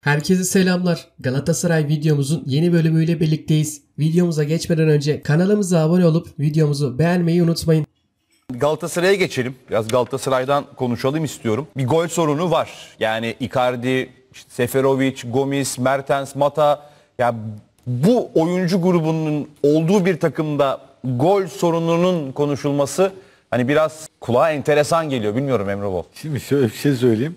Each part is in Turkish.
Herkese selamlar. Galatasaray videomuzun yeni bölümüyle birlikteyiz. Videomuza geçmeden önce kanalımıza abone olup videomuzu beğenmeyi unutmayın. Galatasaray'a geçelim. Biraz Galatasaray'dan konuşalım istiyorum. Bir gol sorunu var. Yani Icardi, işte Seferovic, Gomis, Mertens, Mata ya yani bu oyuncu grubunun olduğu bir takımda gol sorununun konuşulması hani biraz kulağa enteresan geliyor. Bilmiyorum Emre Bol. Şimdi şöyle bir şey söyleyeyim.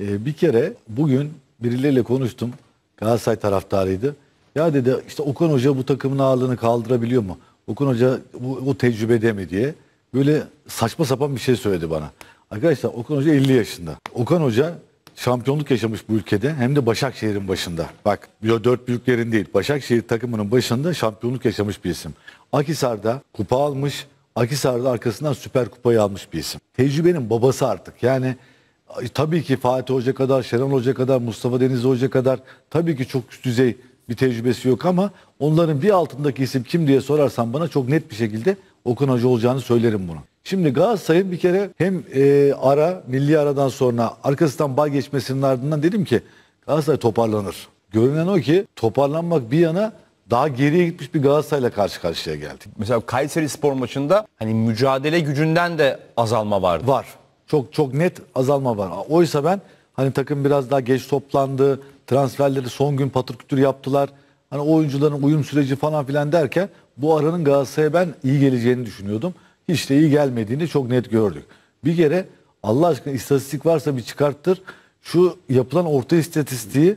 Ee, bir kere bugün birileriyle konuştum. Galatasaray taraftarıydı. Ya dedi işte Okan Hoca bu takımın ağırlığını kaldırabiliyor mu? Okan Hoca bu, o tecrübede mi diye. Böyle saçma sapan bir şey söyledi bana. Arkadaşlar Okan Hoca 50 yaşında. Okan Hoca şampiyonluk yaşamış bu ülkede hem de Başakşehir'in başında. Bak dört büyüklerin değil Başakşehir takımının başında şampiyonluk yaşamış bir isim. Akisar'da kupa almış. Akisar'da arkasından süper kupayı almış bir isim. Tecrübenin babası artık. Yani Tabii ki Fatih Hoca kadar, Şenol Hoca kadar, Mustafa Denizli Hoca kadar tabii ki çok üst düzey bir tecrübesi yok ama onların bir altındaki isim kim diye sorarsan bana çok net bir şekilde Okan Hoca olacağını söylerim bunu. Şimdi Galatasaray'ın bir kere hem e, ara, milli aradan sonra arkasından bağ geçmesinin ardından dedim ki Galatasaray toparlanır. Görünen o ki toparlanmak bir yana daha geriye gitmiş bir Galatasaray'la karşı karşıya geldik. Mesela Kayseri spor maçında hani mücadele gücünden de azalma vardı. Var. Çok çok net azalma var. Oysa ben hani takım biraz daha geç toplandı. Transferleri son gün patır kütür yaptılar. Hani oyuncuların uyum süreci falan filan derken bu aranın Galatasaray'a ben iyi geleceğini düşünüyordum. Hiç de iyi gelmediğini çok net gördük. Bir kere Allah aşkına istatistik varsa bir çıkarttır. Şu yapılan orta istatistiği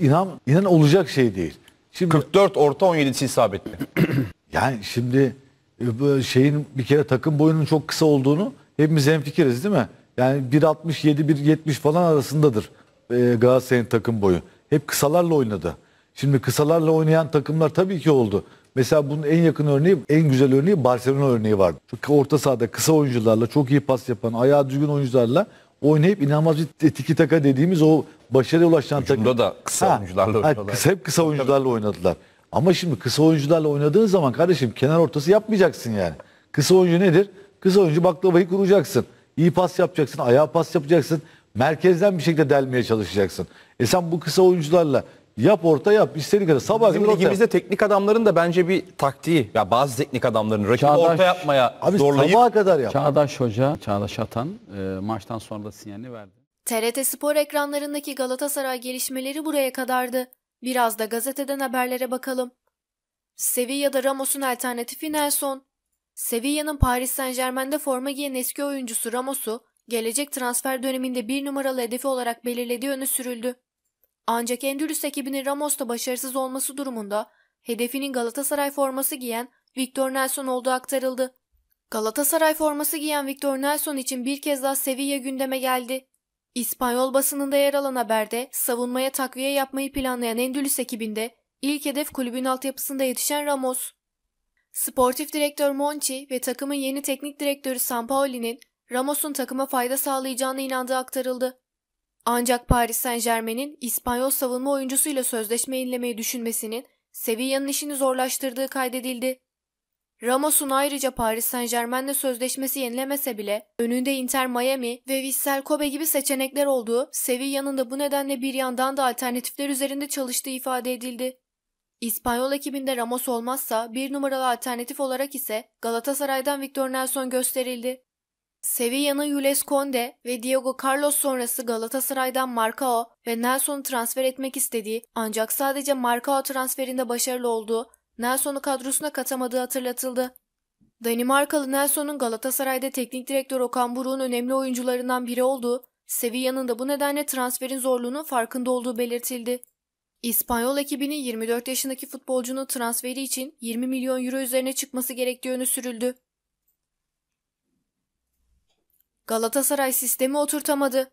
inan, inan olacak şey değil. Şimdi, 44 orta 17'si isabetli. yani şimdi e, şeyin bir kere takım boyunun çok kısa olduğunu hepimiz hemfikiriz değil mi? Yani 1.67-1.70 falan arasındadır e, Galatasaray'ın takım boyu. Hep kısalarla oynadı. Şimdi kısalarla oynayan takımlar tabii ki oldu. Mesela bunun en yakın örneği, en güzel örneği Barcelona örneği vardı. Çok Orta sahada kısa oyuncularla, çok iyi pas yapan, ayağı düzgün oyuncularla oynayıp inanılmaz bir tiki taka dediğimiz o başarıya ulaşan takım. da kısa ha, oyuncularla oynadılar. Kısa, hep kısa oyuncularla oynadılar. Ama şimdi kısa oyuncularla oynadığın zaman kardeşim kenar ortası yapmayacaksın yani. Kısa oyuncu nedir? Kısa oyuncu baklavayı kuracaksın. İyi pas yapacaksın, ayağa pas yapacaksın. Merkezden bir şekilde delmeye çalışacaksın. E sen bu kısa oyuncularla Yap orta yap. istediğin kadar. Sabah Bizim ligimizde yap. teknik adamların da bence bir taktiği. Ya bazı teknik adamların rakibi Çağdaş, orta yapmaya abi zorlayıp. Sabaha kadar yap. Çağdaş Hoca, Çağdaş Atan e, maçtan sonra da sinyalini verdi. TRT Spor ekranlarındaki Galatasaray gelişmeleri buraya kadardı. Biraz da gazeteden haberlere bakalım. Sevilla'da Ramos'un alternatifi Nelson. Sevilla'nın Paris Saint Germain'de forma giyen eski oyuncusu Ramos'u gelecek transfer döneminde bir numaralı hedefi olarak belirlediği öne sürüldü. Ancak Endülüs ekibinin Ramos'ta başarısız olması durumunda hedefinin Galatasaray forması giyen Victor Nelson olduğu aktarıldı. Galatasaray forması giyen Victor Nelson için bir kez daha Sevilla gündeme geldi. İspanyol basınında yer alan haberde savunmaya takviye yapmayı planlayan Endülüs ekibinde ilk hedef kulübün altyapısında yetişen Ramos. Sportif direktör Monchi ve takımın yeni teknik direktörü Sampaoli'nin Ramos'un takıma fayda sağlayacağına inandığı aktarıldı. Ancak Paris Saint Germain'in İspanyol savunma oyuncusuyla sözleşme inlemeyi düşünmesinin Sevilla'nın işini zorlaştırdığı kaydedildi. Ramos'un ayrıca Paris Saint Germain'le sözleşmesi yenilemese bile önünde Inter Miami ve Vissel Kobe gibi seçenekler olduğu, Sevilla'nın da bu nedenle bir yandan da alternatifler üzerinde çalıştığı ifade edildi. İspanyol ekibinde Ramos olmazsa bir numaralı alternatif olarak ise Galatasaray'dan Victor Nelson gösterildi. Sevilla'nın Jules Conde ve Diego Carlos sonrası Galatasaray'dan Marcao ve Nelson'u transfer etmek istediği ancak sadece Marcao transferinde başarılı olduğu, Nelson'u kadrosuna katamadığı hatırlatıldı. Danimarkalı Nelson'un Galatasaray'da teknik direktör Okan Buruk'un önemli oyuncularından biri olduğu, Sevilla'nın da bu nedenle transferin zorluğunun farkında olduğu belirtildi. İspanyol ekibinin 24 yaşındaki futbolcunun transferi için 20 milyon euro üzerine çıkması gerektiği öne sürüldü. Galatasaray sistemi oturtamadı.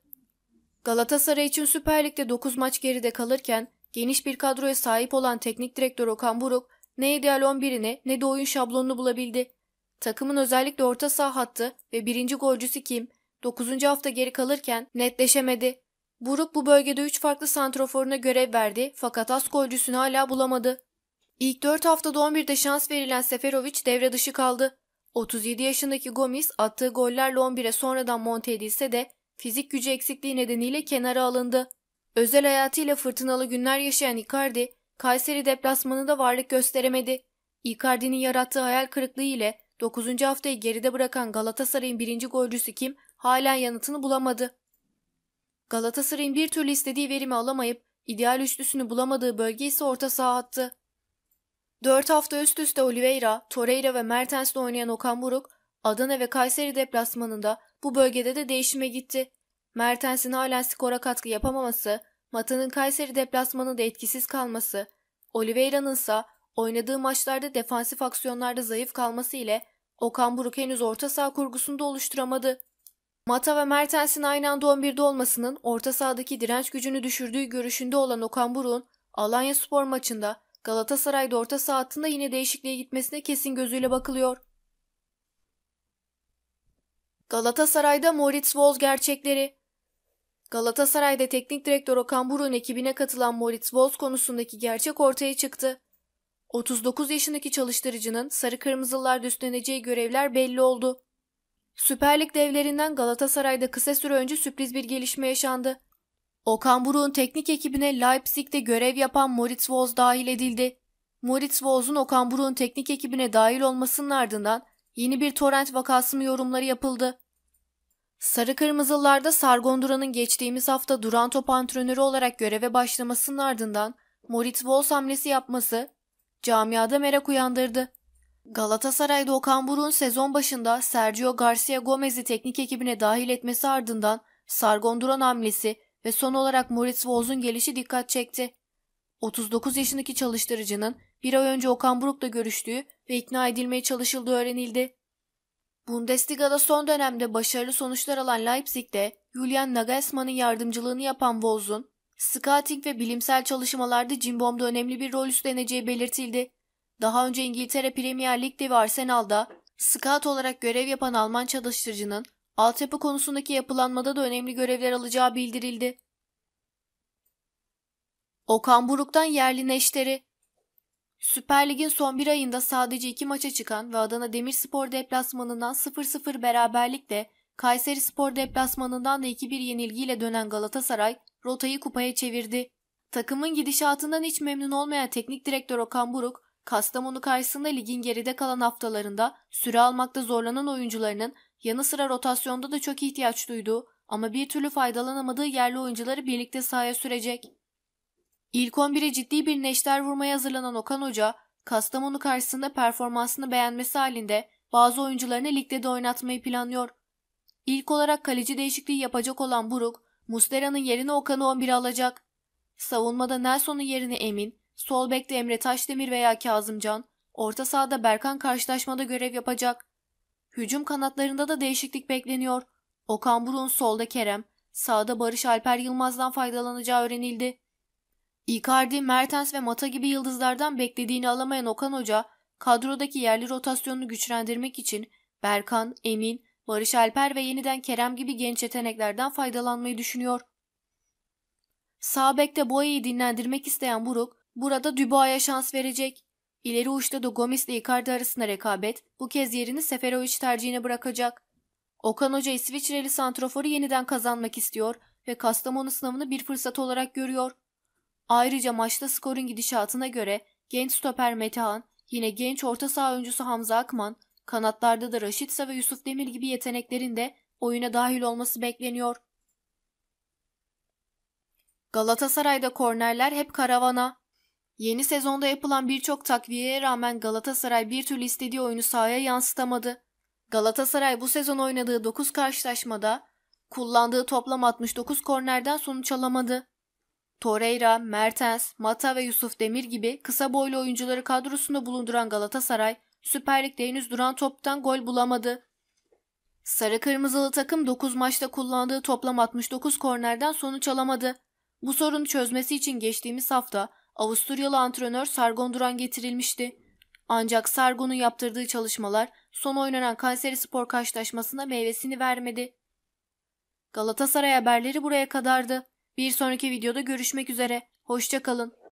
Galatasaray için Süper Lig'de 9 maç geride kalırken geniş bir kadroya sahip olan teknik direktör Okan Buruk ne ideal 11'ini ne de oyun şablonunu bulabildi. Takımın özellikle orta saha hattı ve birinci golcüsü kim 9. hafta geri kalırken netleşemedi. Buruk bu bölgede 3 farklı santroforuna görev verdi fakat az golcüsünü hala bulamadı. İlk 4 haftada 11'de şans verilen Seferovic devre dışı kaldı. 37 yaşındaki Gomis attığı gollerle 11'e sonradan monte edilse de fizik gücü eksikliği nedeniyle kenara alındı. Özel hayatıyla fırtınalı günler yaşayan Icardi, Kayseri deplasmanında varlık gösteremedi. Icardi'nin yarattığı hayal kırıklığı ile 9. haftayı geride bırakan Galatasaray'ın birinci golcüsü kim halen yanıtını bulamadı. Galatasaray'ın bir türlü istediği verimi alamayıp ideal üçlüsünü bulamadığı bölge ise orta saha attı. 4 hafta üst üste Oliveira, Torreira ve Mertens'le oynayan Okan Buruk, Adana ve Kayseri deplasmanında bu bölgede de değişime gitti. Mertens'in halen skora katkı yapamaması, Mata'nın Kayseri deplasmanında etkisiz kalması, Oliveira'nın ise oynadığı maçlarda defansif aksiyonlarda zayıf kalması ile Okan Buruk henüz orta saha kurgusunda oluşturamadı. Mata ve Mertens'in aynı anda 11'de olmasının orta sahadaki direnç gücünü düşürdüğü görüşünde olan Okan Buruk'un Alanya spor maçında Galatasaray'da orta saha hattında yine değişikliğe gitmesine kesin gözüyle bakılıyor. Galatasaray'da Moritz Wolf gerçekleri Galatasaray'da teknik direktör Okan Buruk'un ekibine katılan Moritz Wolf konusundaki gerçek ortaya çıktı. 39 yaşındaki çalıştırıcının sarı kırmızılarda üstleneceği görevler belli oldu. Süper Lig devlerinden Galatasaray'da kısa süre önce sürpriz bir gelişme yaşandı. Okan Buruk'un teknik ekibine Leipzig'de görev yapan Moritz Woz dahil edildi. Moritz Woz'un Okan Buruk'un teknik ekibine dahil olmasının ardından yeni bir torrent vakası mı yorumları yapıldı. Sarı kırmızılarda Sargon Duran'ın geçtiğimiz hafta Duran Top antrenörü olarak göreve başlamasının ardından Moritz Woz hamlesi yapması camiada merak uyandırdı. Galatasaray'da Okan Buruk'un sezon başında Sergio Garcia Gomez'i teknik ekibine dahil etmesi ardından Sargon Duran hamlesi ve son olarak Moritz Voz'un gelişi dikkat çekti. 39 yaşındaki çalıştırıcının bir ay önce Okan Buruk'la görüştüğü ve ikna edilmeye çalışıldığı öğrenildi. Bundesliga'da son dönemde başarılı sonuçlar alan Leipzig'de Julian Nagelsmann'ın yardımcılığını yapan Voz'un, scouting ve bilimsel çalışmalarda Cimbom'da önemli bir rol üstleneceği belirtildi. Daha önce İngiltere Premier Lig'de ve Arsenal'da scout olarak görev yapan Alman çalıştırıcının altyapı konusundaki yapılanmada da önemli görevler alacağı bildirildi. Okan Buruk'tan yerli neşteri Süper Lig'in son bir ayında sadece iki maça çıkan ve Adana Demirspor deplasmanından 0-0 beraberlikle Kayseri Spor deplasmanından da 2-1 yenilgiyle dönen Galatasaray rotayı kupaya çevirdi. Takımın gidişatından hiç memnun olmayan teknik direktör Okan Buruk, Kastamonu karşısında ligin geride kalan haftalarında süre almakta zorlanan oyuncularının yanı sıra rotasyonda da çok ihtiyaç duyduğu ama bir türlü faydalanamadığı yerli oyuncuları birlikte sahaya sürecek. İlk 11'e ciddi bir neşter vurmaya hazırlanan Okan Hoca, Kastamonu karşısında performansını beğenmesi halinde bazı oyuncularını ligde de oynatmayı planlıyor. İlk olarak kaleci değişikliği yapacak olan Buruk, Mustera'nın yerine Okan'ı 11'e alacak. Savunmada Nelson'un yerini Emin, Sol bekte Emre Taşdemir veya Kazımcan, orta sahada Berkan karşılaşmada görev yapacak. Hücum kanatlarında da değişiklik bekleniyor. Okan Burun solda Kerem, sağda Barış Alper Yılmaz'dan faydalanacağı öğrenildi. Icardi, Mertens ve Mata gibi yıldızlardan beklediğini alamayan Okan Hoca, kadrodaki yerli rotasyonunu güçlendirmek için Berkan, Emin, Barış Alper ve yeniden Kerem gibi genç yeteneklerden faydalanmayı düşünüyor. Sağ bekte Boya'yı dinlendirmek isteyen Buruk, Burada Dubois'a şans verecek. İleri uçta da Gomis ile Icardi arasında rekabet bu kez yerini Seferovic tercihine bırakacak. Okan Hoca İsviçreli santroforu yeniden kazanmak istiyor ve Kastamonu sınavını bir fırsat olarak görüyor. Ayrıca maçta skorun gidişatına göre genç stoper Metehan, yine genç orta saha oyuncusu Hamza Akman, kanatlarda da Raşitsa ve Yusuf Demir gibi yeteneklerin de oyuna dahil olması bekleniyor. Galatasaray'da kornerler hep karavana. Yeni sezonda yapılan birçok takviyeye rağmen Galatasaray bir türlü istediği oyunu sahaya yansıtamadı. Galatasaray bu sezon oynadığı 9 karşılaşmada kullandığı toplam 69 kornerden sonuç alamadı. Torreira, Mertens, Mata ve Yusuf Demir gibi kısa boylu oyuncuları kadrosunda bulunduran Galatasaray, Süper Lig'de henüz duran toptan gol bulamadı. Sarı Kırmızılı takım 9 maçta kullandığı toplam 69 kornerden sonuç alamadı. Bu sorunu çözmesi için geçtiğimiz hafta Avusturyalı antrenör Sargon Duran getirilmişti. Ancak Sargon'un yaptırdığı çalışmalar son oynanan Kayseri Spor karşılaşmasında meyvesini vermedi. Galatasaray haberleri buraya kadardı. Bir sonraki videoda görüşmek üzere. Hoşçakalın.